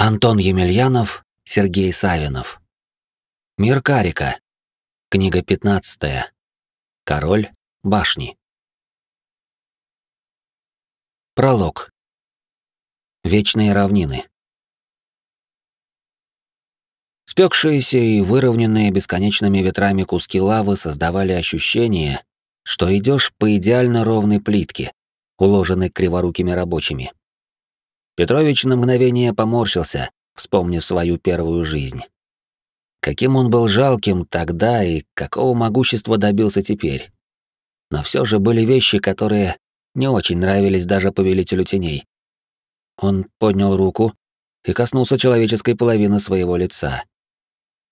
Антон Емельянов, Сергей Савинов. Мир Карика. Книга 15. Король башни. Пролог. Вечные равнины. Спекшиеся и выровненные бесконечными ветрами куски лавы создавали ощущение, что идешь по идеально ровной плитке, уложенной криворукими рабочими. Петрович на мгновение поморщился, вспомнив свою первую жизнь. Каким он был жалким тогда и какого могущества добился теперь. Но все же были вещи, которые не очень нравились даже повелителю теней. Он поднял руку и коснулся человеческой половины своего лица.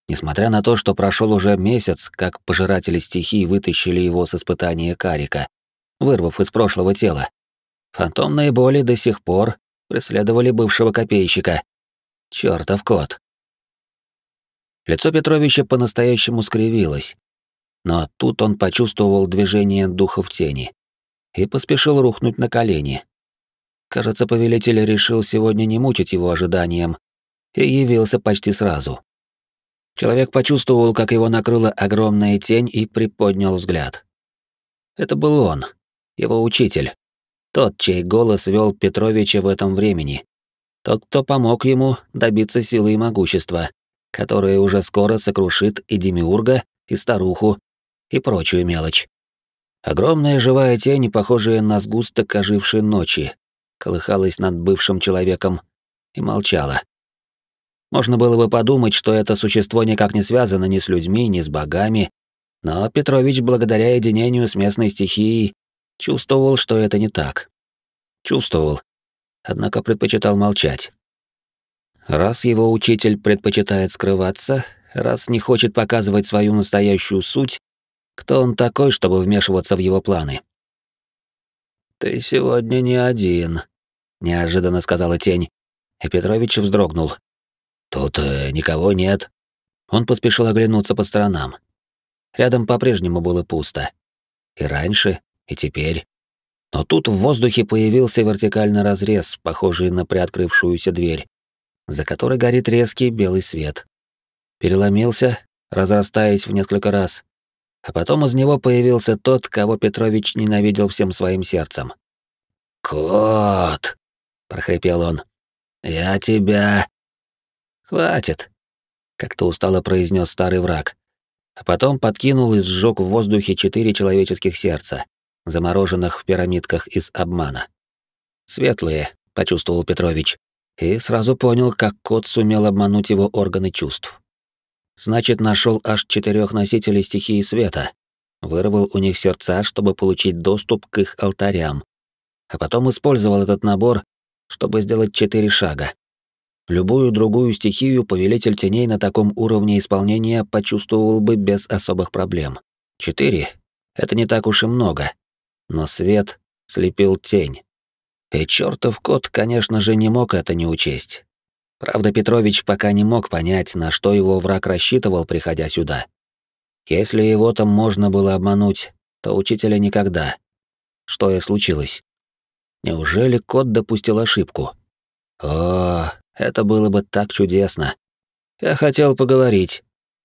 Несмотря на то, что прошел уже месяц, как пожиратели стихий вытащили его с испытания карика, вырвав из прошлого тела, фантомные боли до сих пор преследовали бывшего копейщика. Чёртов кот. Лицо Петровича по-настоящему скривилось, но тут он почувствовал движение духа в тени и поспешил рухнуть на колени. Кажется, повелитель решил сегодня не мучить его ожиданием и явился почти сразу. Человек почувствовал, как его накрыла огромная тень и приподнял взгляд. Это был он, его учитель, тот, чей голос вел Петровича в этом времени. Тот, кто помог ему добиться силы и могущества, которое уже скоро сокрушит и Демиурга, и старуху, и прочую мелочь. Огромная живая тень, похожая на сгусток ожившей ночи, колыхалась над бывшим человеком и молчала. Можно было бы подумать, что это существо никак не связано ни с людьми, ни с богами, но Петрович благодаря единению с местной стихией Чувствовал, что это не так. Чувствовал. Однако предпочитал молчать. Раз его учитель предпочитает скрываться, раз не хочет показывать свою настоящую суть, кто он такой, чтобы вмешиваться в его планы? «Ты сегодня не один», — неожиданно сказала тень, и Петрович вздрогнул. «Тут э, никого нет». Он поспешил оглянуться по сторонам. Рядом по-прежнему было пусто. И раньше, и теперь... Но тут в воздухе появился вертикальный разрез, похожий на приоткрывшуюся дверь, за которой горит резкий белый свет. Переломился, разрастаясь в несколько раз, а потом из него появился тот, кого Петрович ненавидел всем своим сердцем. «Кот!» — прохрипел он. «Я тебя...» «Хватит!» — как-то устало произнес старый враг, а потом подкинул и сжег в воздухе четыре человеческих сердца замороженных в пирамидках из обмана. «Светлые», — почувствовал Петрович, и сразу понял, как кот сумел обмануть его органы чувств. Значит, нашел аж четырех носителей стихии света, вырвал у них сердца, чтобы получить доступ к их алтарям, а потом использовал этот набор, чтобы сделать четыре шага. Любую другую стихию повелитель теней на таком уровне исполнения почувствовал бы без особых проблем. Четыре — это не так уж и много, но свет слепил тень. И чёртов кот, конечно же, не мог это не учесть. Правда, Петрович пока не мог понять, на что его враг рассчитывал, приходя сюда. Если его там можно было обмануть, то учителя никогда. Что и случилось. Неужели кот допустил ошибку? О, это было бы так чудесно. Я хотел поговорить.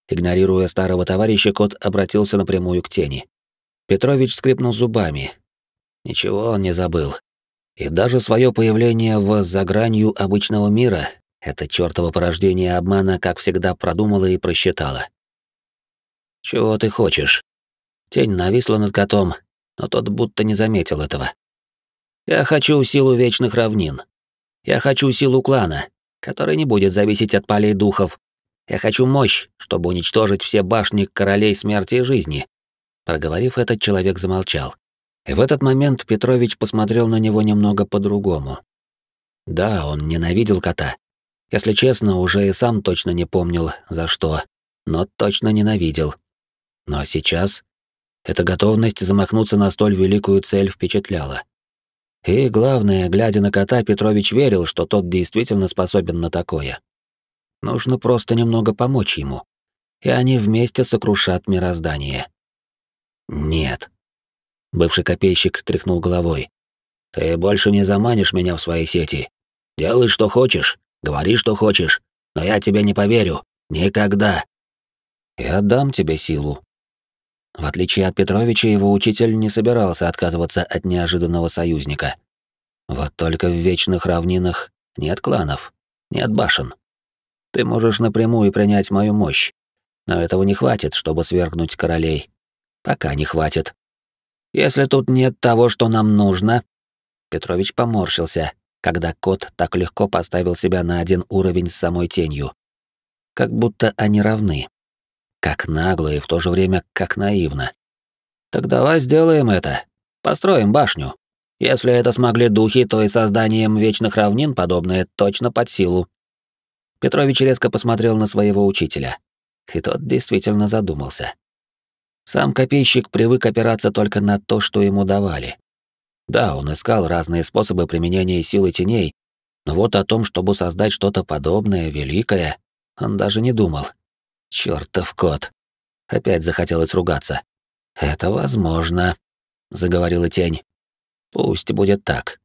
Игнорируя старого товарища, кот обратился напрямую к тени. Петрович скрипнул зубами. Ничего он не забыл. И даже свое появление в «за гранью обычного мира» это чёртово порождение обмана, как всегда, продумала и просчитала. «Чего ты хочешь?» Тень нависла над котом, но тот будто не заметил этого. «Я хочу силу вечных равнин. Я хочу силу клана, которая не будет зависеть от полей духов. Я хочу мощь, чтобы уничтожить все башни королей смерти и жизни. Проговорив этот человек замолчал. И в этот момент Петрович посмотрел на него немного по-другому. Да, он ненавидел кота. Если честно, уже и сам точно не помнил, за что, но точно ненавидел. Но сейчас эта готовность замахнуться на столь великую цель впечатляла. И главное, глядя на кота, Петрович верил, что тот действительно способен на такое. Нужно просто немного помочь ему, и они вместе сокрушат мироздание. «Нет». Бывший копейщик тряхнул головой. «Ты больше не заманишь меня в свои сети. Делай, что хочешь, говори, что хочешь, но я тебе не поверю. Никогда». «Я дам тебе силу». В отличие от Петровича, его учитель не собирался отказываться от неожиданного союзника. Вот только в вечных равнинах нет кланов, нет башен. Ты можешь напрямую принять мою мощь, но этого не хватит, чтобы свергнуть королей, Пока не хватит. Если тут нет того, что нам нужно... Петрович поморщился, когда кот так легко поставил себя на один уровень с самой тенью. Как будто они равны. Как нагло и в то же время как наивно. Так давай сделаем это. Построим башню. Если это смогли духи, то и созданием вечных равнин подобное точно под силу. Петрович резко посмотрел на своего учителя. И тот действительно задумался. Сам копейщик привык опираться только на то, что ему давали. Да, он искал разные способы применения силы теней, но вот о том, чтобы создать что-то подобное, великое, он даже не думал. Чертов кот. Опять захотелось ругаться. «Это возможно», — заговорила тень. «Пусть будет так.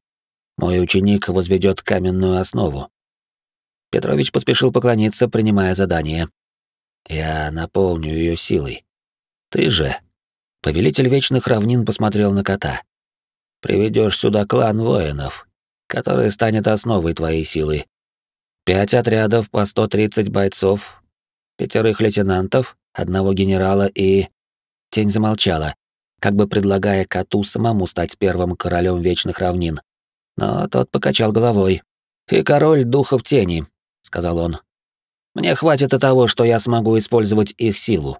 Мой ученик возведет каменную основу». Петрович поспешил поклониться, принимая задание. «Я наполню ее силой. Ты же. Повелитель вечных равнин посмотрел на кота. Приведешь сюда клан воинов, который станет основой твоей силы. Пять отрядов по 130 бойцов, пятерых лейтенантов, одного генерала и... Тень замолчала, как бы предлагая коту самому стать первым королем вечных равнин. Но тот покачал головой. «И король духов тени», — сказал он. «Мне хватит и того, что я смогу использовать их силу.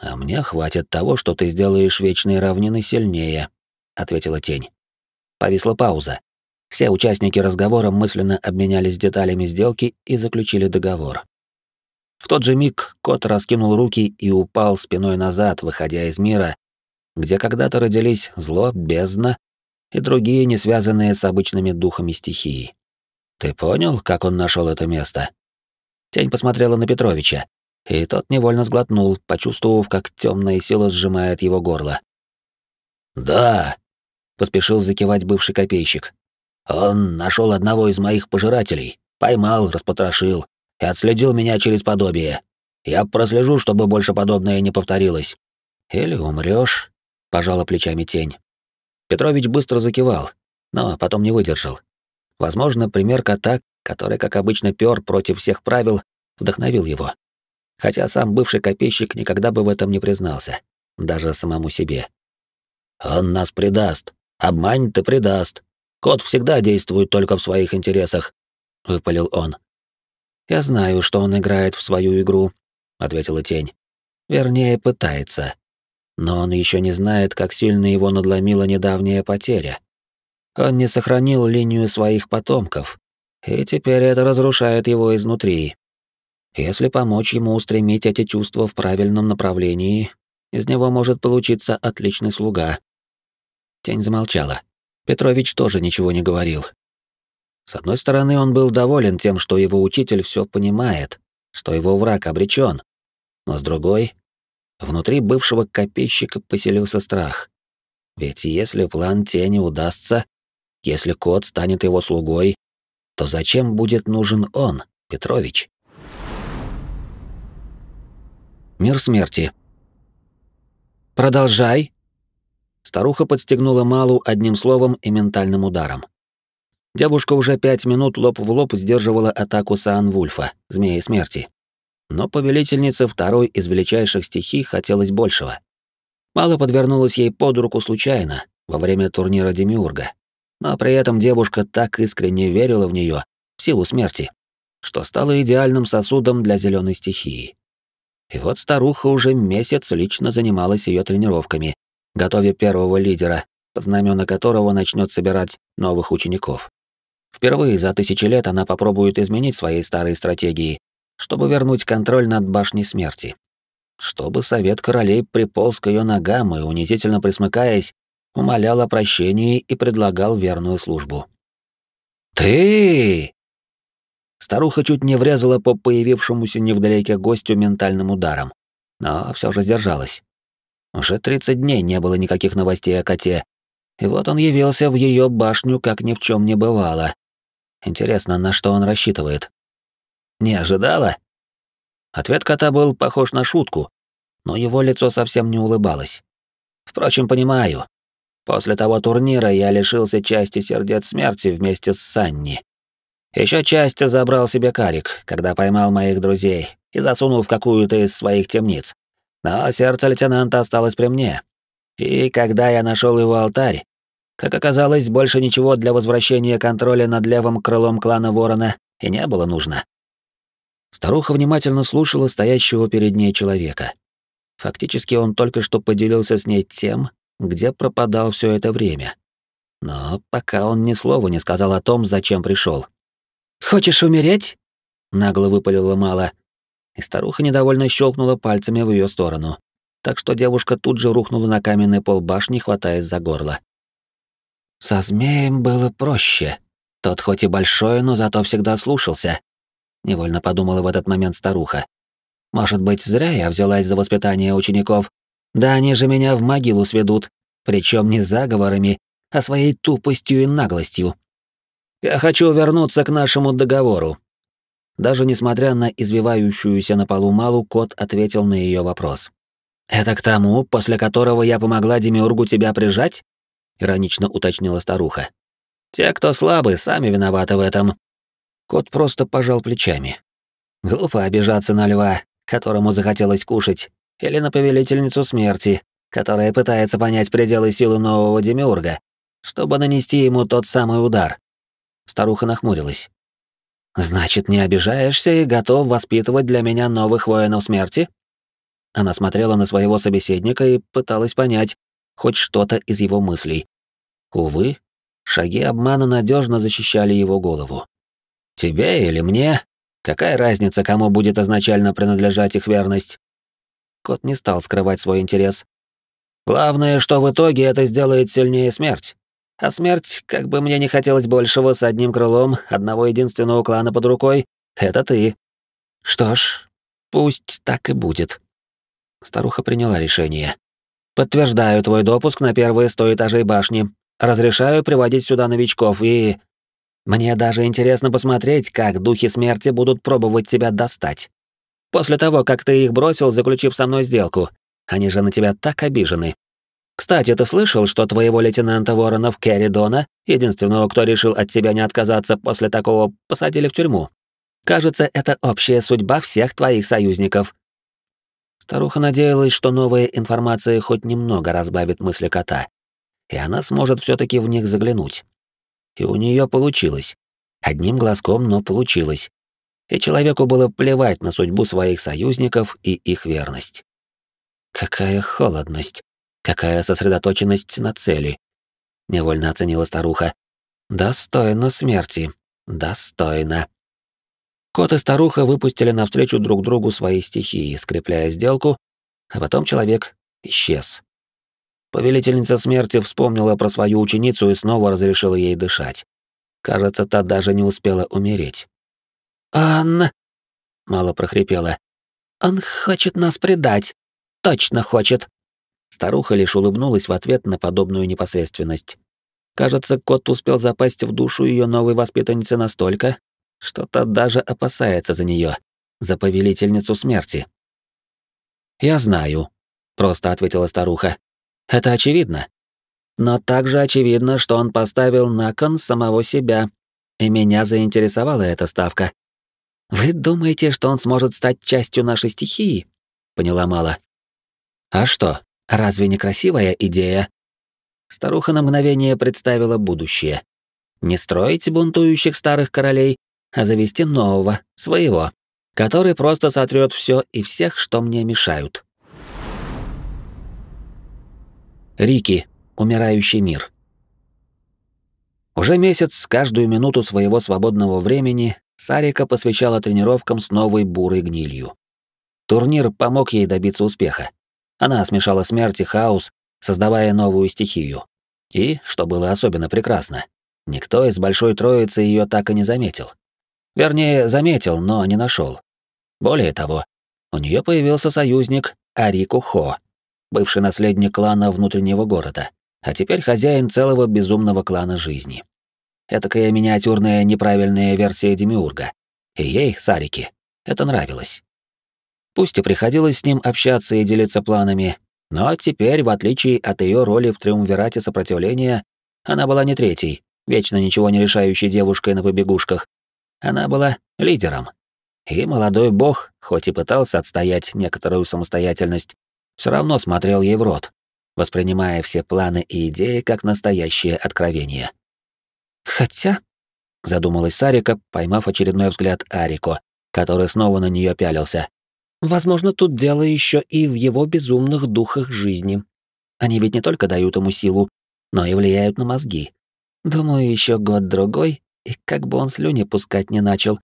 А мне хватит того, что ты сделаешь вечные равнины сильнее, ответила тень. Повисла пауза. Все участники разговора мысленно обменялись деталями сделки и заключили договор. В тот же миг кот раскинул руки и упал спиной назад, выходя из мира, где когда-то родились зло, бездна и другие, не связанные с обычными духами стихии. Ты понял, как он нашел это место? Тень посмотрела на Петровича, и тот невольно сглотнул, почувствовав, как темная сила сжимает его горло. «Да!» — поспешил закивать бывший копейщик. «Он нашел одного из моих пожирателей, поймал, распотрошил и отследил меня через подобие. Я прослежу, чтобы больше подобное не повторилось». «Или умрешь, пожала плечами тень. Петрович быстро закивал, но потом не выдержал. Возможно, пример кота, который, как обычно, пёр против всех правил, вдохновил его хотя сам бывший копейщик никогда бы в этом не признался, даже самому себе. «Он нас предаст, обманет и предаст. Кот всегда действует только в своих интересах», — выпалил он. «Я знаю, что он играет в свою игру», — ответила тень. «Вернее, пытается. Но он еще не знает, как сильно его надломила недавняя потеря. Он не сохранил линию своих потомков, и теперь это разрушает его изнутри. Если помочь ему устремить эти чувства в правильном направлении, из него может получиться отличный слуга. Тень замолчала. Петрович тоже ничего не говорил. С одной стороны, он был доволен тем, что его учитель все понимает, что его враг обречен. Но с другой, внутри бывшего копейщика поселился страх. Ведь если план тени удастся, если кот станет его слугой, то зачем будет нужен он, Петрович? Мир смерти. Продолжай. Старуха подстегнула Малу одним словом и ментальным ударом. Девушка уже пять минут лоб в лоб сдерживала атаку Саан-Вульфа, змеи смерти. Но повелительница второй из величайших стихий хотелось большего. Мало подвернулась ей под руку случайно, во время турнира Демиурга. Но при этом девушка так искренне верила в нее, в силу смерти, что стала идеальным сосудом для зеленой стихии. И вот старуха уже месяц лично занималась ее тренировками, готовя первого лидера, под знамена которого начнет собирать новых учеников. Впервые за тысячи лет она попробует изменить свои старые стратегии, чтобы вернуть контроль над башней смерти. Чтобы совет королей приполз к ее ногам и, унизительно присмыкаясь, умолял о прощении и предлагал верную службу. «Ты!» Старуха чуть не врезала по появившемуся невдалеке гостю ментальным ударом, но все же сдержалась. Уже 30 дней не было никаких новостей о коте, и вот он явился в ее башню, как ни в чем не бывало. Интересно, на что он рассчитывает? Не ожидала? Ответ кота был похож на шутку, но его лицо совсем не улыбалось. Впрочем, понимаю. После того турнира я лишился части сердец смерти вместе с Санни. Еще часть забрал себе карик, когда поймал моих друзей и засунул в какую-то из своих темниц. Но сердце лейтенанта осталось при мне. И когда я нашел его алтарь, как оказалось, больше ничего для возвращения контроля над левым крылом клана Ворона и не было нужно. Старуха внимательно слушала стоящего перед ней человека. Фактически он только что поделился с ней тем, где пропадал все это время. Но пока он ни слова не сказал о том, зачем пришел. «Хочешь умереть?» — нагло выпалила Мала. И старуха недовольно щелкнула пальцами в ее сторону, так что девушка тут же рухнула на каменный пол башни, хватаясь за горло. Со змеем было проще. Тот хоть и большой, но зато всегда слушался. Невольно подумала в этот момент старуха. Может быть, зря я взялась за воспитание учеников. Да они же меня в могилу сведут, причем не заговорами, а своей тупостью и наглостью. Я хочу вернуться к нашему договору. Даже несмотря на извивающуюся на полу Малу, кот ответил на ее вопрос. «Это к тому, после которого я помогла Демиургу тебя прижать?» — иронично уточнила старуха. «Те, кто слабы, сами виноваты в этом». Кот просто пожал плечами. «Глупо обижаться на льва, которому захотелось кушать, или на повелительницу смерти, которая пытается понять пределы силы нового Демиурга, чтобы нанести ему тот самый удар. Старуха нахмурилась. «Значит, не обижаешься и готов воспитывать для меня новых воинов смерти?» Она смотрела на своего собеседника и пыталась понять хоть что-то из его мыслей. Увы, шаги обмана надежно защищали его голову. «Тебе или мне? Какая разница, кому будет изначально принадлежать их верность?» Кот не стал скрывать свой интерес. «Главное, что в итоге это сделает сильнее смерть. А смерть, как бы мне не хотелось большего, с одним крылом, одного единственного клана под рукой, это ты. Что ж, пусть так и будет. Старуха приняла решение. Подтверждаю твой допуск на первые сто этажей башни. Разрешаю приводить сюда новичков и... Мне даже интересно посмотреть, как духи смерти будут пробовать тебя достать. После того, как ты их бросил, заключив со мной сделку. Они же на тебя так обижены. Кстати, ты слышал, что твоего лейтенанта Воронов Дона единственного, кто решил от тебя не отказаться после такого, посадили в тюрьму? Кажется, это общая судьба всех твоих союзников». Старуха надеялась, что новая информация хоть немного разбавит мысли кота, и она сможет все таки в них заглянуть. И у нее получилось. Одним глазком, но получилось. И человеку было плевать на судьбу своих союзников и их верность. Какая холодность. Какая сосредоточенность на цели. Невольно оценила старуха. Достойно смерти. Достойно. Кот и старуха выпустили навстречу друг другу свои стихии, скрепляя сделку, а потом человек исчез. Повелительница смерти вспомнила про свою ученицу и снова разрешила ей дышать. Кажется, та даже не успела умереть. «Анна!» — мало прохрипела. «Он хочет нас предать. Точно хочет!» Старуха лишь улыбнулась в ответ на подобную непосредственность. Кажется, кот успел запасть в душу ее новой воспитанницы настолько, что та даже опасается за нее, за повелительницу смерти. «Я знаю», — просто ответила старуха. «Это очевидно. Но также очевидно, что он поставил на кон самого себя, и меня заинтересовала эта ставка. Вы думаете, что он сможет стать частью нашей стихии?» — поняла Мала. «А что?» Разве не красивая идея? Старуха на мгновение представила будущее. Не строить бунтующих старых королей, а завести нового, своего, который просто сотрет все и всех, что мне мешают. Рики. Умирающий мир. Уже месяц, каждую минуту своего свободного времени Сарика посвящала тренировкам с новой бурой гнилью. Турнир помог ей добиться успеха. Она смешала смерть и хаос, создавая новую стихию. И, что было особенно прекрасно, никто из Большой Троицы ее так и не заметил. Вернее, заметил, но не нашел. Более того, у нее появился союзник Арику Хо, бывший наследник клана внутреннего города, а теперь хозяин целого безумного клана жизни. Этакая миниатюрная неправильная версия Демиурга. И ей, Сарики, это нравилось. Пусть и приходилось с ним общаться и делиться планами, но теперь, в отличие от ее роли в триумвирате сопротивления, она была не третьей, вечно ничего не решающей девушкой на побегушках. Она была лидером. И молодой бог, хоть и пытался отстоять некоторую самостоятельность, все равно смотрел ей в рот, воспринимая все планы и идеи как настоящее откровение. «Хотя...» — задумалась Сарика, поймав очередной взгляд Арико, который снова на нее пялился. Возможно, тут дело еще и в его безумных духах жизни. Они ведь не только дают ему силу, но и влияют на мозги. Думаю, еще год-другой, и как бы он слюни пускать не начал.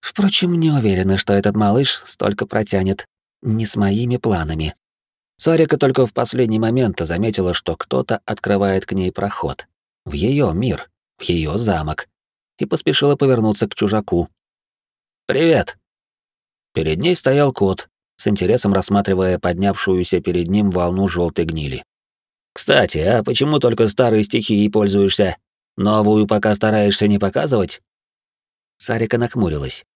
Впрочем, не уверена, что этот малыш столько протянет. Не с моими планами. Сарика только в последний момент заметила, что кто-то открывает к ней проход. В ее мир, в ее замок. И поспешила повернуться к чужаку. «Привет!» Перед ней стоял кот, с интересом рассматривая поднявшуюся перед ним волну желтой гнили. «Кстати, а почему только старые стихии пользуешься? Новую пока стараешься не показывать?» Сарика нахмурилась.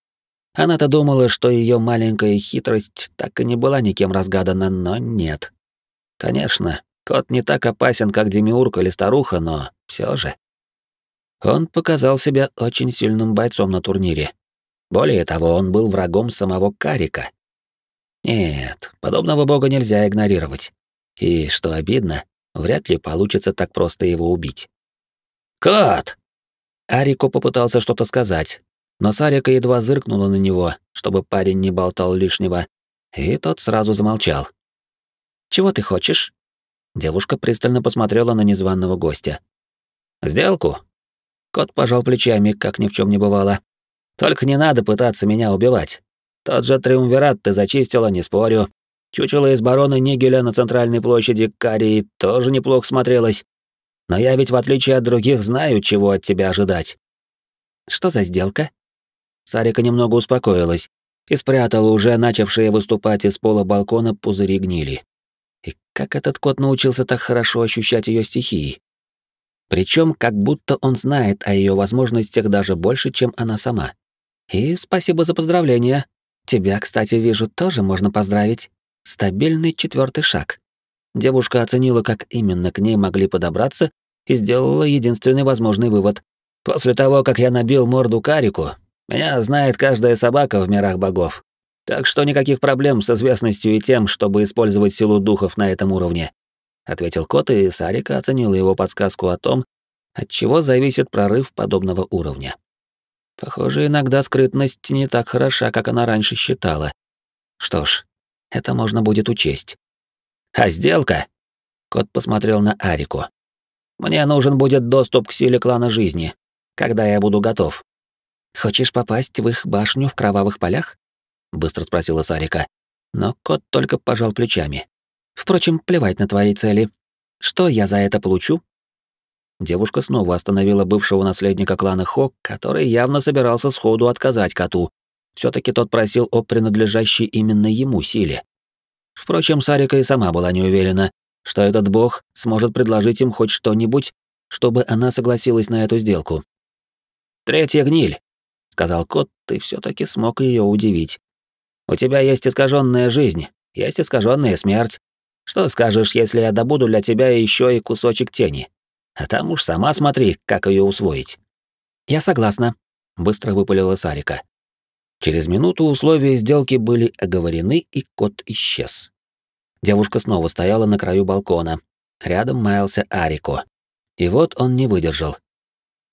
Она-то думала, что ее маленькая хитрость так и не была никем разгадана, но нет. Конечно, кот не так опасен, как Демиург или старуха, но все же. Он показал себя очень сильным бойцом на турнире. Более того, он был врагом самого Карика. Нет, подобного бога нельзя игнорировать. И, что обидно, вряд ли получится так просто его убить. «Кот!» Арико попытался что-то сказать, но Сарика едва зыркнула на него, чтобы парень не болтал лишнего, и тот сразу замолчал. «Чего ты хочешь?» Девушка пристально посмотрела на незваного гостя. «Сделку?» Кот пожал плечами, как ни в чем не бывало, только не надо пытаться меня убивать. Тот же Триумвират ты зачистила, не спорю. Чучело из барона Нигеля на центральной площади Карии тоже неплохо смотрелось. Но я ведь, в отличие от других, знаю, чего от тебя ожидать. Что за сделка? Сарика немного успокоилась и спрятала уже начавшие выступать из пола балкона пузыри гнили. И как этот кот научился так хорошо ощущать ее стихии? Причем как будто он знает о ее возможностях даже больше, чем она сама. И спасибо за поздравления. Тебя, кстати, вижу, тоже можно поздравить. Стабильный четвертый шаг. Девушка оценила, как именно к ней могли подобраться, и сделала единственный возможный вывод. После того, как я набил морду Карику, меня знает каждая собака в мирах богов. Так что никаких проблем с известностью и тем, чтобы использовать силу духов на этом уровне, ответил кот, и Сарика оценила его подсказку о том, от чего зависит прорыв подобного уровня. Похоже, иногда скрытность не так хороша, как она раньше считала. Что ж, это можно будет учесть. А сделка? Кот посмотрел на Арику. Мне нужен будет доступ к силе клана жизни, когда я буду готов. Хочешь попасть в их башню в кровавых полях? быстро спросила Сарика. Но кот только пожал плечами. Впрочем, плевать на твои цели. Что я за это получу? Девушка снова остановила бывшего наследника клана Хок, который явно собирался сходу отказать коту. все таки тот просил о принадлежащей именно ему силе. Впрочем, Сарика и сама была не уверена, что этот бог сможет предложить им хоть что-нибудь, чтобы она согласилась на эту сделку. «Третья гниль», — сказал кот, — «ты все таки смог ее удивить. У тебя есть искаженная жизнь, есть искаженная смерть. Что скажешь, если я добуду для тебя еще и кусочек тени?» А там уж сама смотри, как ее усвоить. Я согласна, быстро выпалила Сарика. Через минуту условия сделки были оговорены, и кот исчез. Девушка снова стояла на краю балкона. Рядом маялся Арико. И вот он не выдержал.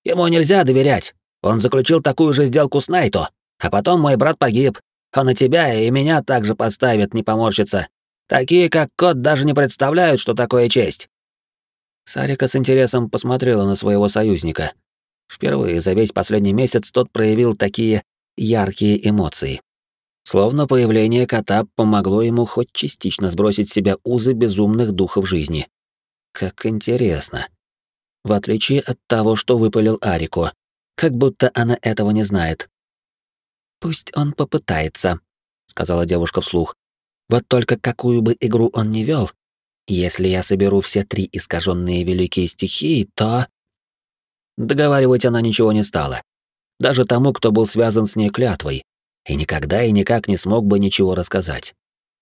«Ему нельзя доверять. Он заключил такую же сделку с Найто. А потом мой брат погиб. А на тебя, и меня также подставит, не поморщится. Такие, как кот, даже не представляют, что такое честь. Сарика с интересом посмотрела на своего союзника. Впервые за весь последний месяц тот проявил такие яркие эмоции. Словно появление кота помогло ему хоть частично сбросить с себя узы безумных духов жизни. Как интересно. В отличие от того, что выпалил Арико. Как будто она этого не знает. «Пусть он попытается», — сказала девушка вслух. «Вот только какую бы игру он ни вел, если я соберу все три искаженные великие стихии, то... Договаривать она ничего не стала. Даже тому, кто был связан с ней клятвой. И никогда и никак не смог бы ничего рассказать.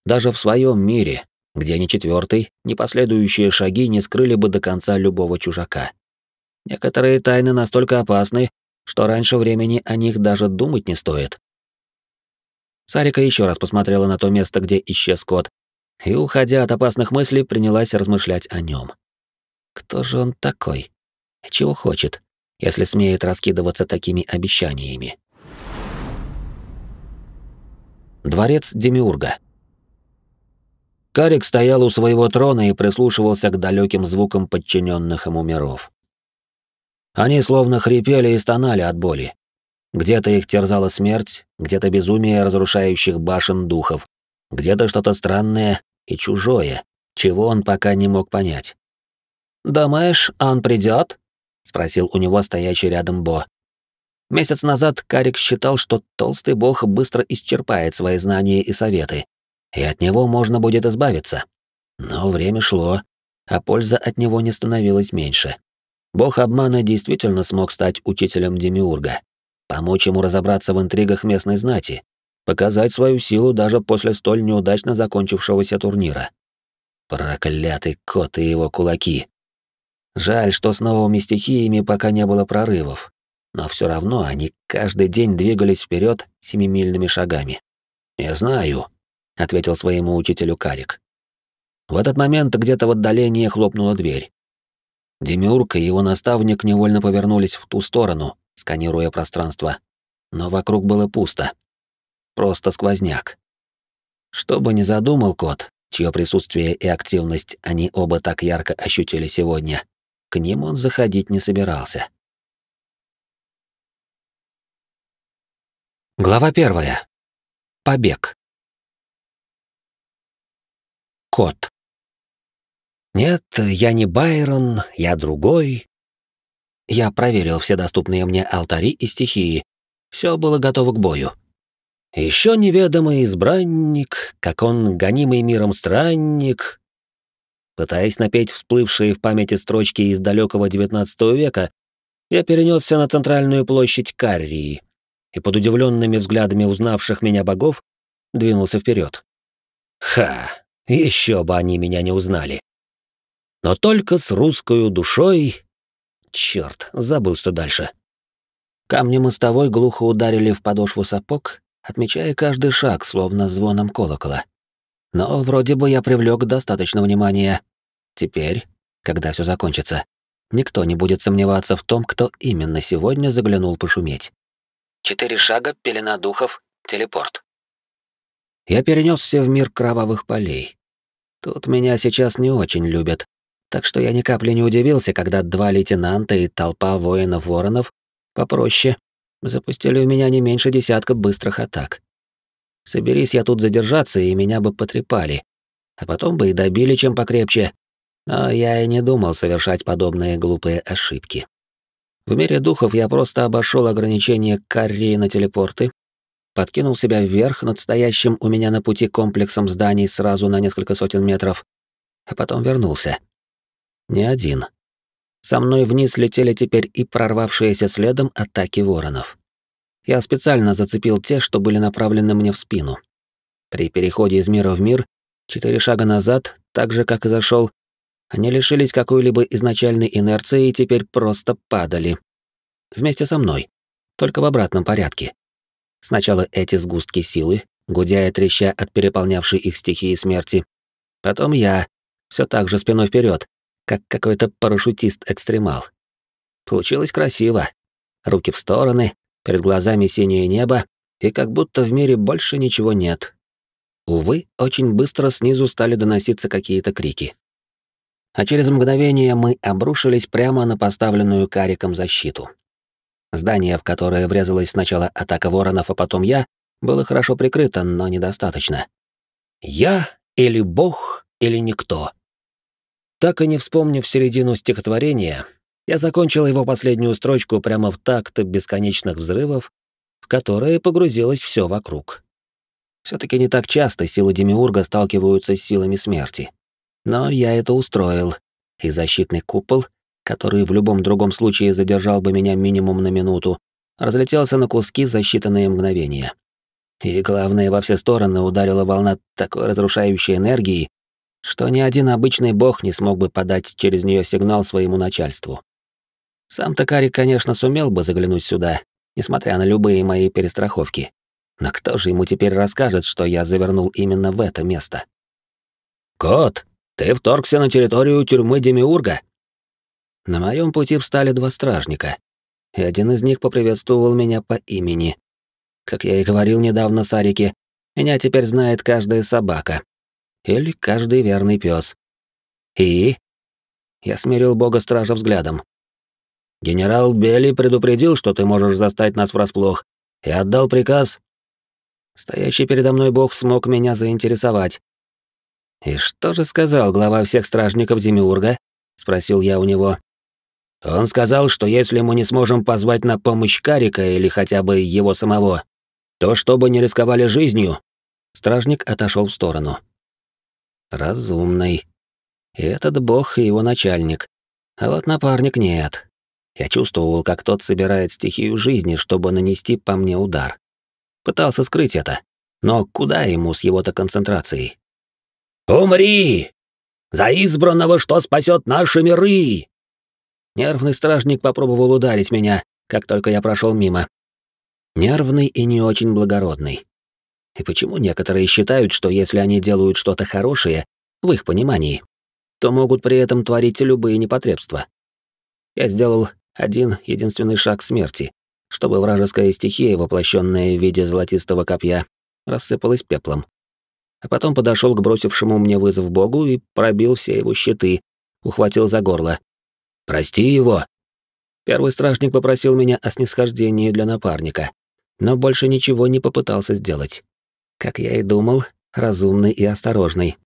Даже в своем мире, где ни четвертый, ни последующие шаги не скрыли бы до конца любого чужака. Некоторые тайны настолько опасны, что раньше времени о них даже думать не стоит. Сарика еще раз посмотрела на то место, где исчез кот, и, уходя от опасных мыслей, принялась размышлять о нем. Кто же он такой? Чего хочет, если смеет раскидываться такими обещаниями? Дворец Демиурга. Карик стоял у своего трона и прислушивался к далеким звукам подчиненных ему миров. Они словно хрипели и стонали от боли. Где-то их терзала смерть, где-то безумие разрушающих башен духов, где-то что-то странное, и чужое, чего он пока не мог понять. «Думаешь, он придёт? – спросил у него стоящий рядом Бо. Месяц назад Карик считал, что толстый бог быстро исчерпает свои знания и советы, и от него можно будет избавиться. Но время шло, а польза от него не становилась меньше. Бог обмана действительно смог стать учителем Демиурга, помочь ему разобраться в интригах местной знати, показать свою силу даже после столь неудачно закончившегося турнира. Проклятый кот и его кулаки. Жаль, что с новыми стихиями пока не было прорывов, но все равно они каждый день двигались вперед семимильными шагами. Я знаю», — ответил своему учителю Карик. В этот момент где-то в отдалении хлопнула дверь. Демиург и его наставник невольно повернулись в ту сторону, сканируя пространство, но вокруг было пусто. Просто сквозняк. Что бы ни задумал кот, чье присутствие и активность они оба так ярко ощутили сегодня, к ним он заходить не собирался. Глава первая. Побег. Кот. Нет, я не Байрон, я другой. Я проверил все доступные мне алтари и стихии. Все было готово к бою. Еще неведомый избранник, как он гонимый миром странник. Пытаясь напеть всплывшие в памяти строчки из далекого XIX века, я перенесся на центральную площадь Каррии и под удивленными взглядами узнавших меня богов двинулся вперед. Ха, еще бы они меня не узнали. Но только с русской душой... Черт, забыл, что дальше. Камни мостовой глухо ударили в подошву сапог, отмечая каждый шаг, словно звоном колокола. Но вроде бы я привлек достаточно внимания. Теперь, когда все закончится, никто не будет сомневаться в том, кто именно сегодня заглянул пошуметь. Четыре шага, пелена духов, телепорт. Я перенесся в мир кровавых полей. Тут меня сейчас не очень любят, так что я ни капли не удивился, когда два лейтенанта и толпа воинов-воронов попроще запустили у меня не меньше десятка быстрых атак. Соберись я тут задержаться, и меня бы потрепали, а потом бы и добили чем покрепче. Но я и не думал совершать подобные глупые ошибки. В мире духов я просто обошел ограничение карри на телепорты, подкинул себя вверх над стоящим у меня на пути комплексом зданий сразу на несколько сотен метров, а потом вернулся. Не один. Со мной вниз летели теперь и прорвавшиеся следом атаки воронов. Я специально зацепил те, что были направлены мне в спину. При переходе из мира в мир, четыре шага назад, так же, как и зашел, они лишились какой-либо изначальной инерции и теперь просто падали. Вместе со мной, только в обратном порядке. Сначала эти сгустки силы, гудя и треща от переполнявшей их стихии смерти. Потом я, все так же спиной вперед, как какой-то парашютист-экстремал. Получилось красиво. Руки в стороны, перед глазами синее небо, и как будто в мире больше ничего нет. Увы, очень быстро снизу стали доноситься какие-то крики. А через мгновение мы обрушились прямо на поставленную кариком защиту. Здание, в которое врезалась сначала атака воронов, а потом я, было хорошо прикрыто, но недостаточно. Я или бог, или никто. Так и не вспомнив середину стихотворения, я закончил его последнюю строчку прямо в такт бесконечных взрывов, в которые погрузилось все вокруг. все таки не так часто силы Демиурга сталкиваются с силами смерти. Но я это устроил, и защитный купол, который в любом другом случае задержал бы меня минимум на минуту, разлетелся на куски за считанные мгновения. И главное, во все стороны ударила волна такой разрушающей энергии, что ни один обычный бог не смог бы подать через нее сигнал своему начальству. Сам Токари, конечно, сумел бы заглянуть сюда, несмотря на любые мои перестраховки. Но кто же ему теперь расскажет, что я завернул именно в это место? «Кот, ты вторгся на территорию тюрьмы Демиурга!» На моем пути встали два стражника, и один из них поприветствовал меня по имени. Как я и говорил недавно Сарике, меня теперь знает каждая собака, или каждый верный пес. И? Я смирил бога стража взглядом. Генерал Белли предупредил, что ты можешь застать нас врасплох, и отдал приказ. Стоящий передо мной бог смог меня заинтересовать. И что же сказал глава всех стражников Демиурга? спросил я у него. Он сказал, что если мы не сможем позвать на помощь Карика или хотя бы его самого, то чтобы не рисковали жизнью. Стражник отошел в сторону разумный. И этот бог и его начальник. А вот напарник нет. Я чувствовал, как тот собирает стихию жизни, чтобы нанести по мне удар. Пытался скрыть это. Но куда ему с его-то концентрацией? «Умри! За избранного, что спасет наши миры!» Нервный стражник попробовал ударить меня, как только я прошел мимо. Нервный и не очень благородный. И почему некоторые считают, что если они делают что-то хорошее, в их понимании, то могут при этом творить любые непотребства? Я сделал один единственный шаг смерти, чтобы вражеская стихия, воплощенная в виде золотистого копья, рассыпалась пеплом. А потом подошел к бросившему мне вызов богу и пробил все его щиты, ухватил за горло. «Прости его!» Первый стражник попросил меня о снисхождении для напарника, но больше ничего не попытался сделать. Как я и думал, разумный и осторожный.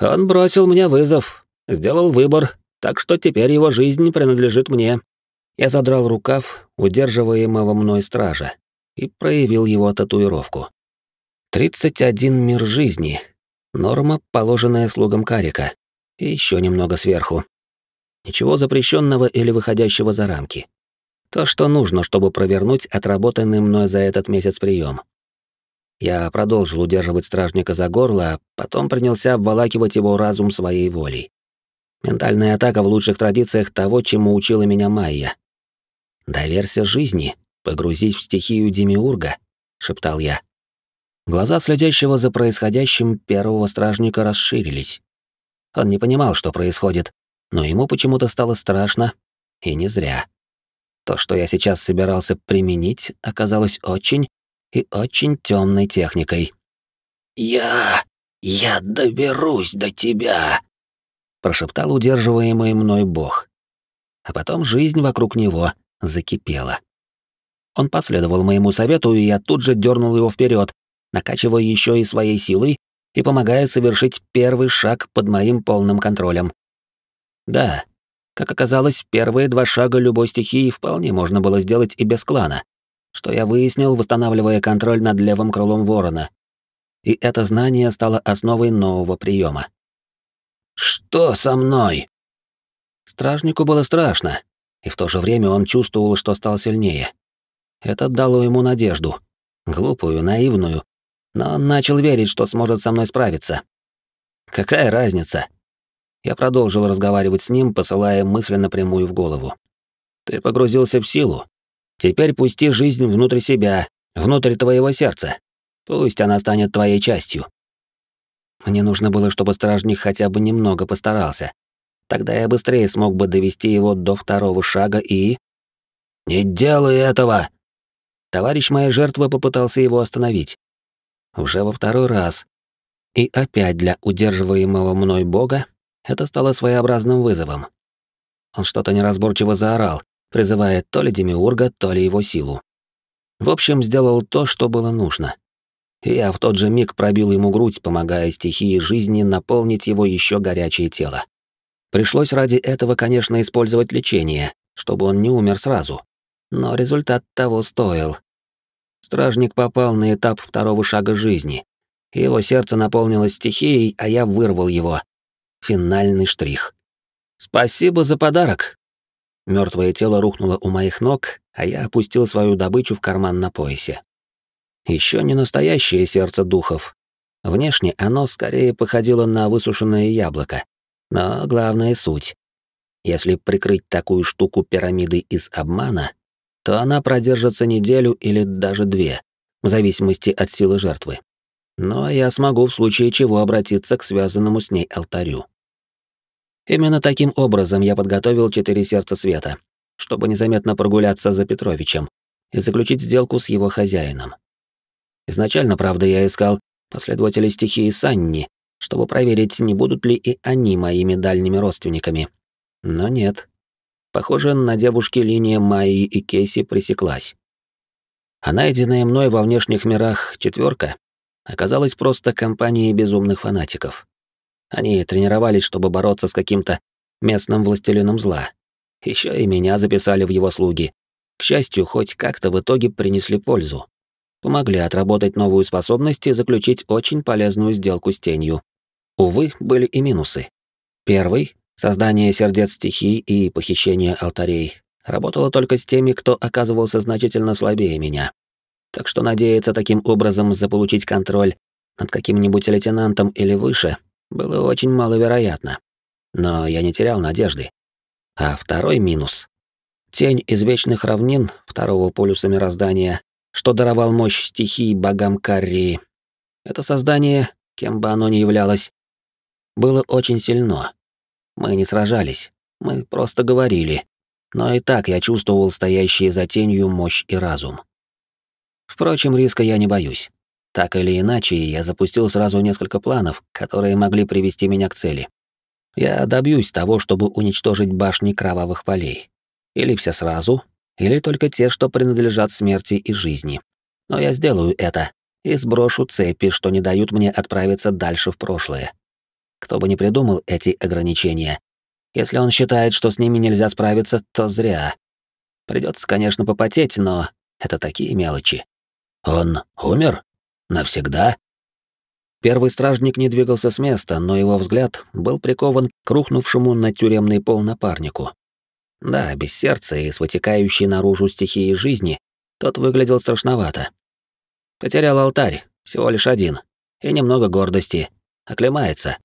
Он бросил мне вызов, сделал выбор, так что теперь его жизнь принадлежит мне. Я задрал рукав удерживаемого мной стража и проявил его татуировку. 31 мир жизни. Норма, положенная слугам карика. И еще немного сверху. Ничего запрещенного или выходящего за рамки. То, что нужно, чтобы провернуть отработанный мной за этот месяц прием. Я продолжил удерживать стражника за горло, а потом принялся обволакивать его разум своей волей. Ментальная атака в лучших традициях того, чему учила меня Майя. «Доверься жизни, погрузись в стихию Демиурга», — шептал я. Глаза следящего за происходящим первого стражника расширились. Он не понимал, что происходит, но ему почему-то стало страшно, и не зря. То, что я сейчас собирался применить, оказалось очень и очень темной техникой. «Я... я доберусь до тебя!» — прошептал удерживаемый мной бог. А потом жизнь вокруг него закипела. Он последовал моему совету, и я тут же дернул его вперед, накачивая еще и своей силой и помогая совершить первый шаг под моим полным контролем. Да, как оказалось, первые два шага любой стихии вполне можно было сделать и без клана что я выяснил, восстанавливая контроль над левым крылом ворона. И это знание стало основой нового приема. «Что со мной?» Стражнику было страшно, и в то же время он чувствовал, что стал сильнее. Это дало ему надежду. Глупую, наивную. Но он начал верить, что сможет со мной справиться. «Какая разница?» Я продолжил разговаривать с ним, посылая мысль напрямую в голову. «Ты погрузился в силу, Теперь пусти жизнь внутрь себя, внутрь твоего сердца. Пусть она станет твоей частью. Мне нужно было, чтобы стражник хотя бы немного постарался. Тогда я быстрее смог бы довести его до второго шага и... «Не делай этого!» Товарищ моей жертвы попытался его остановить. Уже во второй раз. И опять для удерживаемого мной бога это стало своеобразным вызовом. Он что-то неразборчиво заорал, призывая то ли Демиурга, то ли его силу. В общем, сделал то, что было нужно. И я в тот же миг пробил ему грудь, помогая стихии жизни наполнить его еще горячее тело. Пришлось ради этого, конечно, использовать лечение, чтобы он не умер сразу. Но результат того стоил. Стражник попал на этап второго шага жизни. Его сердце наполнилось стихией, а я вырвал его. Финальный штрих. «Спасибо за подарок», Мертвое тело рухнуло у моих ног, а я опустил свою добычу в карман на поясе. Еще не настоящее сердце духов. Внешне оно скорее походило на высушенное яблоко. Но главная суть. Если прикрыть такую штуку пирамидой из обмана, то она продержится неделю или даже две, в зависимости от силы жертвы. Но я смогу в случае чего обратиться к связанному с ней алтарю. Именно таким образом я подготовил четыре сердца света, чтобы незаметно прогуляться за Петровичем и заключить сделку с его хозяином. Изначально, правда, я искал последователей стихии Санни, чтобы проверить, не будут ли и они моими дальними родственниками. Но нет. Похоже, на девушке линия Майи и Кейси пресеклась. А найденная мной во внешних мирах четверка оказалась просто компанией безумных фанатиков. Они тренировались, чтобы бороться с каким-то местным властелином зла. Еще и меня записали в его слуги. К счастью, хоть как-то в итоге принесли пользу. Помогли отработать новую способность и заключить очень полезную сделку с тенью. Увы, были и минусы. Первый — создание сердец стихий и похищение алтарей. Работало только с теми, кто оказывался значительно слабее меня. Так что надеяться таким образом заполучить контроль над каким-нибудь лейтенантом или выше было очень маловероятно. Но я не терял надежды. А второй минус. Тень из вечных равнин второго полюса мироздания, что даровал мощь стихии богам Каррии. Это создание, кем бы оно ни являлось, было очень сильно. Мы не сражались, мы просто говорили. Но и так я чувствовал стоящие за тенью мощь и разум. Впрочем, риска я не боюсь. Так или иначе, я запустил сразу несколько планов, которые могли привести меня к цели. Я добьюсь того, чтобы уничтожить башни кровавых полей. Или все сразу, или только те, что принадлежат смерти и жизни. Но я сделаю это и сброшу цепи, что не дают мне отправиться дальше в прошлое. Кто бы ни придумал эти ограничения, если он считает, что с ними нельзя справиться, то зря. Придется, конечно, попотеть, но это такие мелочи. Он умер? Навсегда? Первый стражник не двигался с места, но его взгляд был прикован к рухнувшему на тюремный пол напарнику. Да, без сердца и с вытекающей наружу стихией жизни тот выглядел страшновато. Потерял алтарь, всего лишь один, и немного гордости. Оклемается.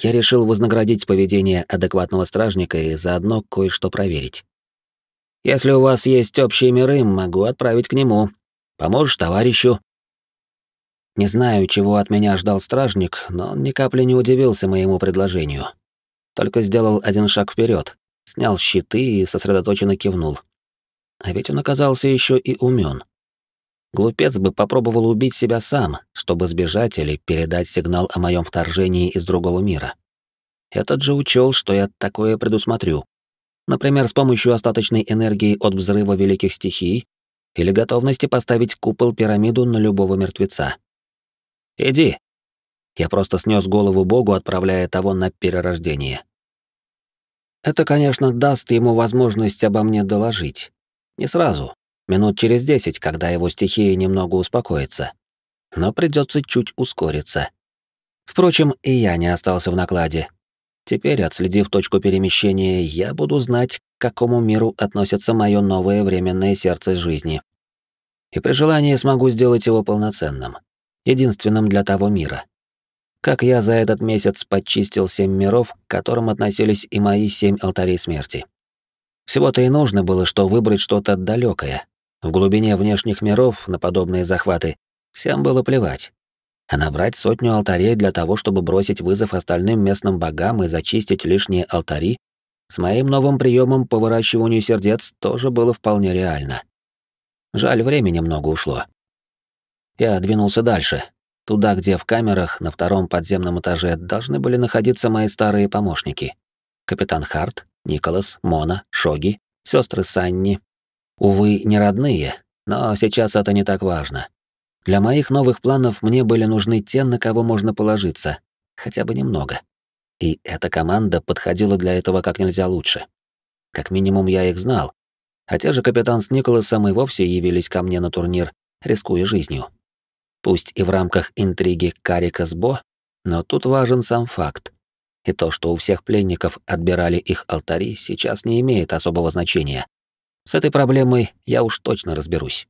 Я решил вознаградить поведение адекватного стражника и заодно кое-что проверить. «Если у вас есть общие миры, могу отправить к нему. Поможешь товарищу?» Не знаю, чего от меня ждал стражник, но он ни капли не удивился моему предложению. Только сделал один шаг вперед, снял щиты и сосредоточенно кивнул. А ведь он оказался еще и умен. Глупец бы попробовал убить себя сам, чтобы сбежать или передать сигнал о моем вторжении из другого мира. Этот же учел, что я такое предусмотрю. Например, с помощью остаточной энергии от взрыва великих стихий или готовности поставить купол-пирамиду на любого мертвеца. Иди. Я просто снес голову Богу, отправляя того на перерождение. Это, конечно, даст ему возможность обо мне доложить. Не сразу, минут через десять, когда его стихия немного успокоится. Но придется чуть ускориться. Впрочем, и я не остался в накладе. Теперь, отследив точку перемещения, я буду знать, к какому миру относится мое новое временное сердце жизни. И при желании смогу сделать его полноценным единственным для того мира. Как я за этот месяц подчистил семь миров, к которым относились и мои семь алтарей смерти. Всего-то и нужно было, что выбрать что-то далекое. В глубине внешних миров на подобные захваты всем было плевать. А набрать сотню алтарей для того, чтобы бросить вызов остальным местным богам и зачистить лишние алтари, с моим новым приемом по выращиванию сердец тоже было вполне реально. Жаль, времени много ушло. Я двинулся дальше, туда, где в камерах на втором подземном этаже должны были находиться мои старые помощники. Капитан Харт, Николас, Мона, Шоги, сестры Санни. Увы, не родные, но сейчас это не так важно. Для моих новых планов мне были нужны те, на кого можно положиться, хотя бы немного. И эта команда подходила для этого как нельзя лучше. Как минимум я их знал, а те же капитан с Николасом и вовсе явились ко мне на турнир, рискуя жизнью пусть и в рамках интриги Карика с Бо, но тут важен сам факт. И то, что у всех пленников отбирали их алтари, сейчас не имеет особого значения. С этой проблемой я уж точно разберусь.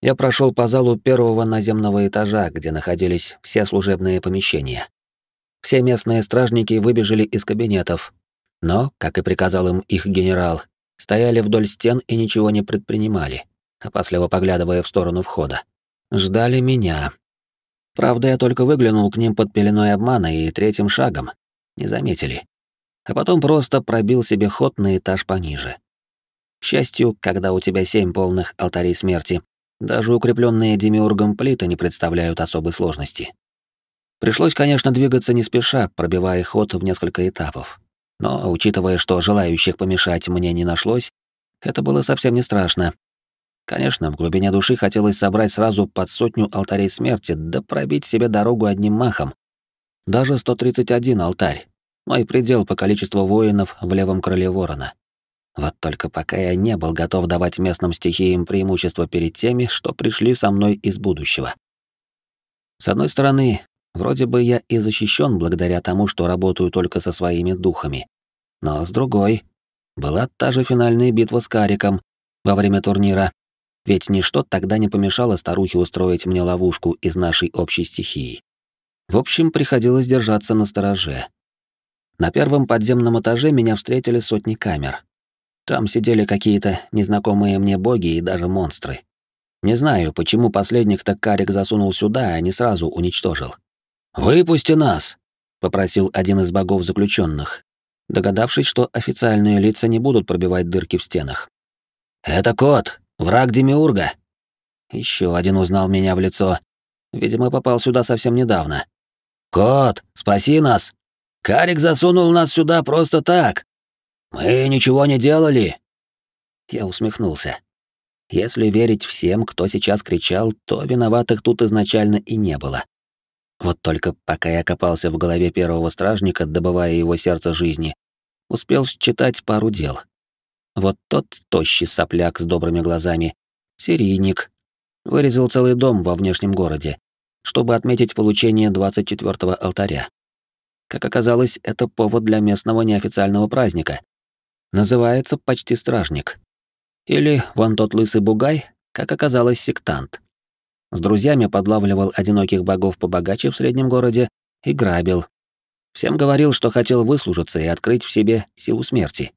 Я прошел по залу первого наземного этажа, где находились все служебные помещения. Все местные стражники выбежали из кабинетов, но, как и приказал им их генерал, стояли вдоль стен и ничего не предпринимали, опасливо поглядывая в сторону входа. Ждали меня. Правда, я только выглянул к ним под пеленой обмана и третьим шагом. Не заметили. А потом просто пробил себе ход на этаж пониже. К счастью, когда у тебя семь полных алтарей смерти, даже укрепленные демиургом плиты не представляют особой сложности. Пришлось, конечно, двигаться не спеша, пробивая ход в несколько этапов. Но, учитывая, что желающих помешать мне не нашлось, это было совсем не страшно, Конечно, в глубине души хотелось собрать сразу под сотню алтарей смерти, да пробить себе дорогу одним махом. Даже 131 алтарь. Мой предел по количеству воинов в левом крыле ворона. Вот только пока я не был готов давать местным стихиям преимущество перед теми, что пришли со мной из будущего. С одной стороны, вроде бы я и защищен благодаря тому, что работаю только со своими духами. Но с другой, была та же финальная битва с Кариком во время турнира, ведь ничто тогда не помешало старухе устроить мне ловушку из нашей общей стихии. В общем, приходилось держаться на стороже. На первом подземном этаже меня встретили сотни камер. Там сидели какие-то незнакомые мне боги и даже монстры. Не знаю, почему последних-то Карик засунул сюда, а не сразу уничтожил. «Выпусти нас!» — попросил один из богов заключенных, догадавшись, что официальные лица не будут пробивать дырки в стенах. «Это кот!» Враг Демиурга. Еще один узнал меня в лицо. Видимо, попал сюда совсем недавно. Кот, спаси нас. Карик засунул нас сюда просто так. Мы ничего не делали. Я усмехнулся. Если верить всем, кто сейчас кричал, то виноватых тут изначально и не было. Вот только пока я копался в голове первого стражника, добывая его сердце жизни, успел считать пару дел. Вот тот тощий сопляк с добрыми глазами, серийник, вырезал целый дом во внешнем городе, чтобы отметить получение 24-го алтаря. Как оказалось, это повод для местного неофициального праздника. Называется «Почти стражник». Или «Вон тот лысый бугай», как оказалось, сектант. С друзьями подлавливал одиноких богов побогаче в среднем городе и грабил. Всем говорил, что хотел выслужиться и открыть в себе силу смерти.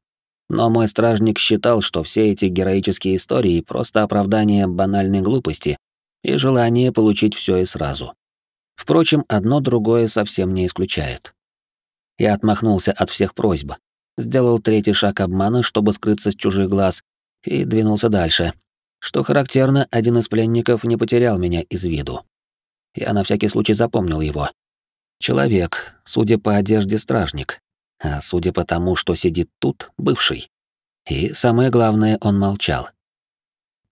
Но мой стражник считал, что все эти героические истории просто оправдание банальной глупости и желание получить все и сразу. Впрочем, одно другое совсем не исключает. Я отмахнулся от всех просьб, сделал третий шаг обмана, чтобы скрыться с чужих глаз, и двинулся дальше. Что характерно, один из пленников не потерял меня из виду. Я на всякий случай запомнил его. Человек, судя по одежде, стражник а судя по тому, что сидит тут, бывший. И самое главное, он молчал.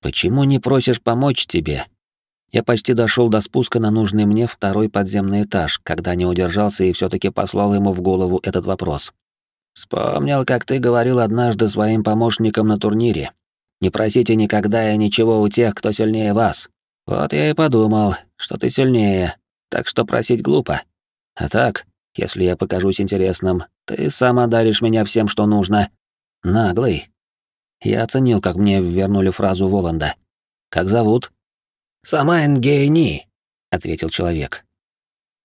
«Почему не просишь помочь тебе?» Я почти дошел до спуска на нужный мне второй подземный этаж, когда не удержался и все таки послал ему в голову этот вопрос. «Вспомнил, как ты говорил однажды своим помощникам на турнире. Не просите никогда и ничего у тех, кто сильнее вас. Вот я и подумал, что ты сильнее, так что просить глупо. А так, если я покажусь интересным, ты сама даришь меня всем, что нужно. Наглый. Я оценил, как мне вернули фразу Воланда. Как зовут? Сама Энгейни, ответил человек.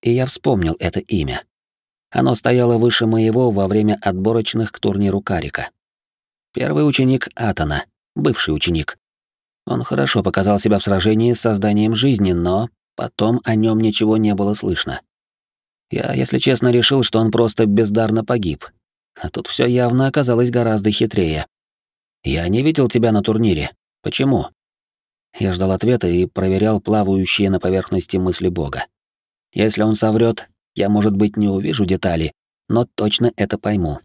И я вспомнил это имя. Оно стояло выше моего во время отборочных к турниру Карика. Первый ученик Атана, бывший ученик. Он хорошо показал себя в сражении с созданием жизни, но потом о нем ничего не было слышно. Я, если честно, решил, что он просто бездарно погиб. А тут все явно оказалось гораздо хитрее. «Я не видел тебя на турнире. Почему?» Я ждал ответа и проверял плавающие на поверхности мысли Бога. Если он соврет, я, может быть, не увижу детали, но точно это пойму.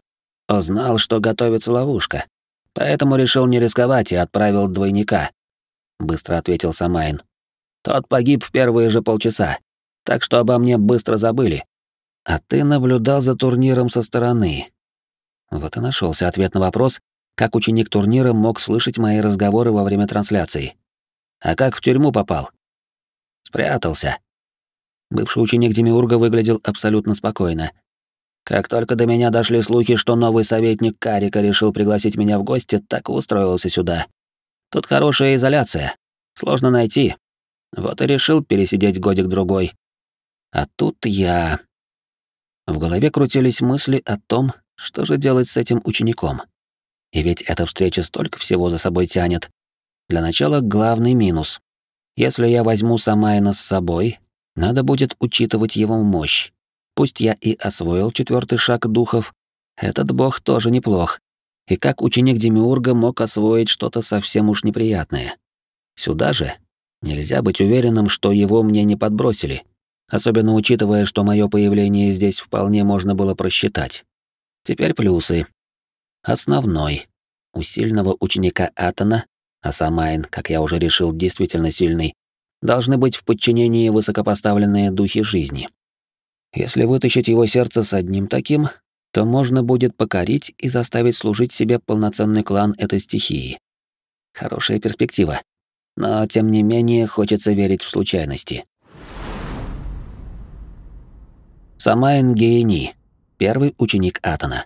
Он знал, что готовится ловушка, поэтому решил не рисковать и отправил двойника. Быстро ответил Самайн. Тот погиб в первые же полчаса, так что обо мне быстро забыли. А ты наблюдал за турниром со стороны. Вот и нашелся ответ на вопрос, как ученик турнира мог слышать мои разговоры во время трансляции. А как в тюрьму попал? Спрятался. Бывший ученик Демиурга выглядел абсолютно спокойно. Как только до меня дошли слухи, что новый советник Карика решил пригласить меня в гости, так устроился сюда. Тут хорошая изоляция. Сложно найти. Вот и решил пересидеть годик-другой. А тут я... В голове крутились мысли о том, что же делать с этим учеником. И ведь эта встреча столько всего за собой тянет. Для начала главный минус. Если я возьму Самайна с собой, надо будет учитывать его мощь. Пусть я и освоил четвертый шаг духов, этот бог тоже неплох. И как ученик Демиурга мог освоить что-то совсем уж неприятное? Сюда же нельзя быть уверенным, что его мне не подбросили особенно учитывая, что мое появление здесь вполне можно было просчитать. Теперь плюсы. Основной. У сильного ученика Атона, а сам как я уже решил, действительно сильный, должны быть в подчинении высокопоставленные духи жизни. Если вытащить его сердце с одним таким, то можно будет покорить и заставить служить себе полноценный клан этой стихии. Хорошая перспектива. Но, тем не менее, хочется верить в случайности. Сама Энгейни, первый ученик Атана.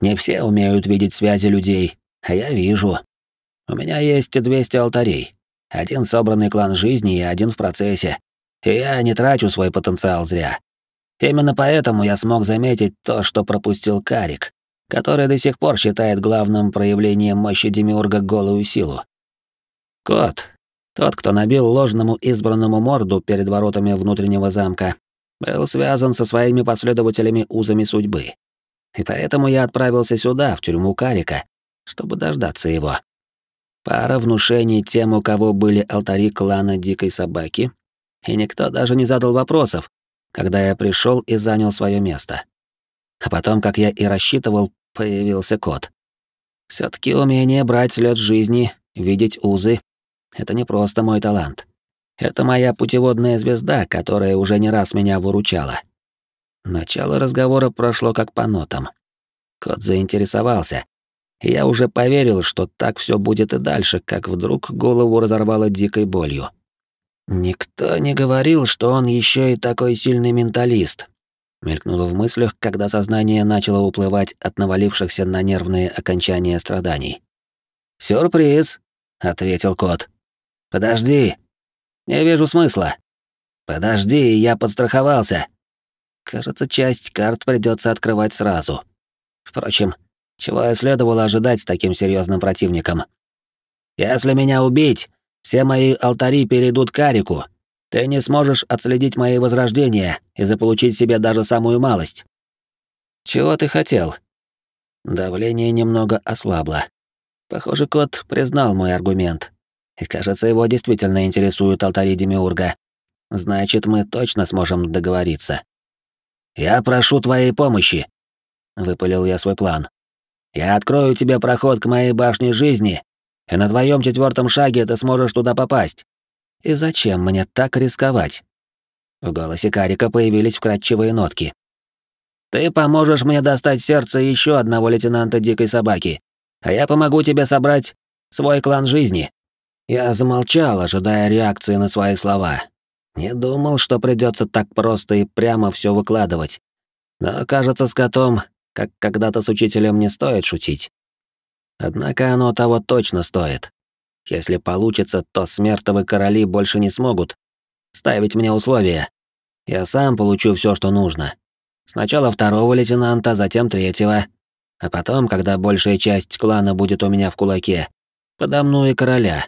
Не все умеют видеть связи людей, а я вижу. У меня есть 200 алтарей. Один собранный клан жизни и один в процессе. И я не трачу свой потенциал зря. Именно поэтому я смог заметить то, что пропустил Карик, который до сих пор считает главным проявлением мощи Демиурга голую силу. Кот, тот, кто набил ложному избранному морду перед воротами внутреннего замка, был связан со своими последователями узами судьбы. И поэтому я отправился сюда, в тюрьму Карика, чтобы дождаться его. Пара внушений тем, у кого были алтари клана Дикой Собаки, и никто даже не задал вопросов, когда я пришел и занял свое место. А потом, как я и рассчитывал, появился кот. все таки умение брать лед жизни, видеть узы — это не просто мой талант. Это моя путеводная звезда, которая уже не раз меня выручала. Начало разговора прошло как по нотам. Кот заинтересовался. я уже поверил, что так все будет и дальше, как вдруг голову разорвало дикой болью. Никто не говорил, что он еще и такой сильный менталист. Мелькнуло в мыслях, когда сознание начало уплывать от навалившихся на нервные окончания страданий. «Сюрприз», — ответил кот. «Подожди», не вижу смысла. Подожди, я подстраховался. Кажется, часть карт придется открывать сразу. Впрочем, чего я следовало ожидать с таким серьезным противником. Если меня убить, все мои алтари перейдут к Арику. Ты не сможешь отследить мои возрождения и заполучить себе даже самую малость. Чего ты хотел? Давление немного ослабло. Похоже, кот признал мой аргумент. И кажется, его действительно интересуют алтари Демиурга. Значит, мы точно сможем договориться. «Я прошу твоей помощи», — выпалил я свой план. «Я открою тебе проход к моей башне жизни, и на твоем четвертом шаге ты сможешь туда попасть. И зачем мне так рисковать?» В голосе Карика появились вкрадчивые нотки. «Ты поможешь мне достать сердце еще одного лейтенанта Дикой Собаки, а я помогу тебе собрать свой клан жизни. Я замолчал, ожидая реакции на свои слова. Не думал, что придется так просто и прямо все выкладывать. Но, кажется, с котом, как когда-то с учителем, не стоит шутить. Однако оно того точно стоит. Если получится, то смертовы короли больше не смогут ставить мне условия. Я сам получу все, что нужно. Сначала второго лейтенанта, затем третьего. А потом, когда большая часть клана будет у меня в кулаке, подо мной и короля.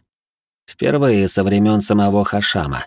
Впервые со времен самого Хашама.